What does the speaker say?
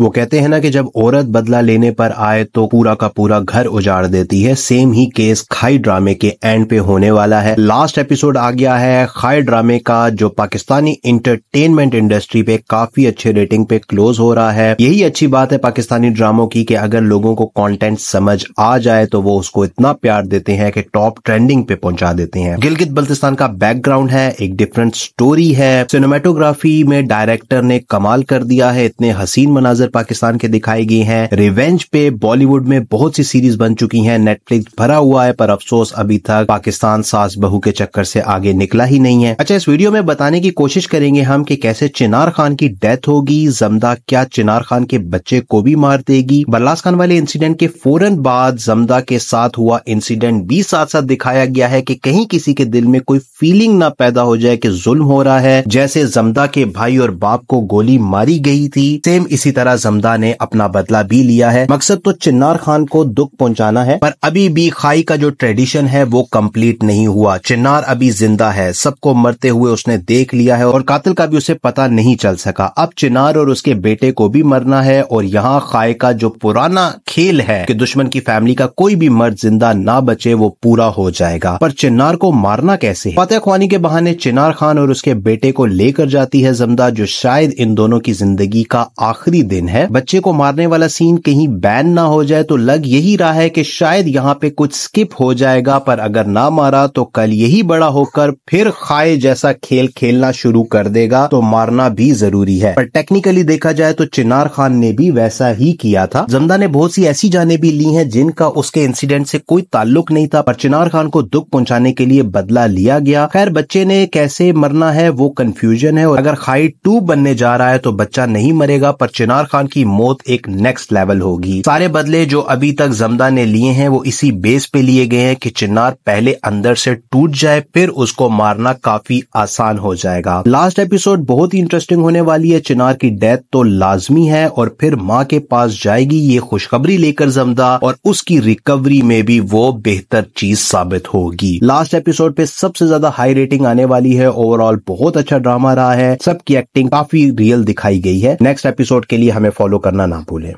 वो कहते हैं ना कि जब औरत बदला लेने पर आए तो पूरा का पूरा घर उजाड़ देती है सेम ही केस खाई ड्रामे के एंड पे होने वाला है लास्ट एपिसोड आ गया है खाई ड्रामे का जो पाकिस्तानी इंटरटेनमेंट इंडस्ट्री पे काफी अच्छे रेटिंग पे क्लोज हो रहा है यही अच्छी बात है पाकिस्तानी ड्रामो की कि अगर लोगों को कॉन्टेंट समझ आ जाए तो वो उसको इतना प्यार देते हैं कि टॉप ट्रेंडिंग पे पहुंचा देते हैं गिलगित बल्तिस्तान का बैकग्राउंड है एक डिफरेंट स्टोरी है सिनेमाटोग्राफी में डायरेक्टर ने कमाल कर दिया है इतने हसीन मनाजर नजर पाकिस्तान के दिखाई गई है रिवेंज पे बॉलीवुड में बहुत सी सीरीज बन चुकी है नेटफ्लिक्स भरा हुआ है पर अफसोस अभी तक पाकिस्तान सास बहू के चक्कर से आगे निकला ही नहीं है अच्छा इस वीडियो में बताने की कोशिश करेंगे हम कि कैसे चिनार खान की डेथ होगी जमदा क्या चिनार खान के बच्चे को भी मार देगी बल्लास खान वाले इंसिडेंट के फौरन बाद जमदा के साथ हुआ इंसिडेंट भी साथ साथ दिखाया गया है कि कहीं किसी के दिल में कोई फीलिंग ना पैदा हो जाए कि जुल्म हो रहा है जैसे जमदा के भाई और बाप को गोली मारी गई थी सेम इसी तरह जमदा ने अपना बदला भी लिया है मकसद तो चिन्नार खान को दुख पहुंचाना है पर अभी भी खाई का जो ट्रेडिशन है वो कंप्लीट नहीं हुआ चिन्नार अभी जिंदा है सबको मरते हुए उसने देख लिया है और कातिल का भी उसे पता नहीं चल सका अब चिनार और उसके बेटे को भी मरना है और यहाँ खाए का जो पुराना खेल है कि दुश्मन की फैमिली का कोई भी मर्द जिंदा ना बचे वो पूरा हो जाएगा पर चिन्नार को मारना कैसे फतेह खुआनी के बहाने चिनार खान और उसके बेटे को लेकर जाती है जमदा जो शायद इन दोनों की जिंदगी का आखिरी दिन दिन है बच्चे को मारने वाला सीन कहीं बैन ना हो जाए तो लग यही रहा है कि शायद यहाँ पे कुछ स्किप हो जाएगा पर अगर ना मारा तो कल यही बड़ा होकर फिर खाए जैसा खेल खेलना शुरू कर देगा तो मारना भी जरूरी है पर टेक्निकली देखा जाए तो चिनार खान ने भी वैसा ही किया था जमदा ने बहुत सी ऐसी जाने भी ली है जिनका उसके इंसिडेंट से कोई ताल्लुक नहीं था पर चिनार खान को दुख पहुंचाने के लिए बदला लिया गया खैर बच्चे ने कैसे मरना है वो कंफ्यूजन है और अगर खाई टू बनने जा रहा है तो बच्चा नहीं मरेगा पर चिनार खान खान की मौत एक नेक्स्ट लेवल होगी सारे बदले जो अभी तक जमदा ने लिए हैं वो इसी बेस पे लिए गए हैं कि चिन्नार पहले अंदर से टूट जाए फिर उसको मारना काफी आसान हो जाएगा लास्ट एपिसोड बहुत ही इंटरेस्टिंग होने वाली है चिनार की डेथ तो लाजमी है और फिर माँ के पास जाएगी ये खुशखबरी लेकर जमदा और उसकी रिकवरी में भी वो बेहतर चीज साबित होगी लास्ट एपिसोड पे सबसे ज्यादा हाई रेटिंग आने वाली है ओवरऑल बहुत अच्छा ड्रामा रहा है सबकी एक्टिंग काफी रियल दिखाई गई है नेक्स्ट एपिसोड के लिए हमें हमें फॉलो करना ना भूलें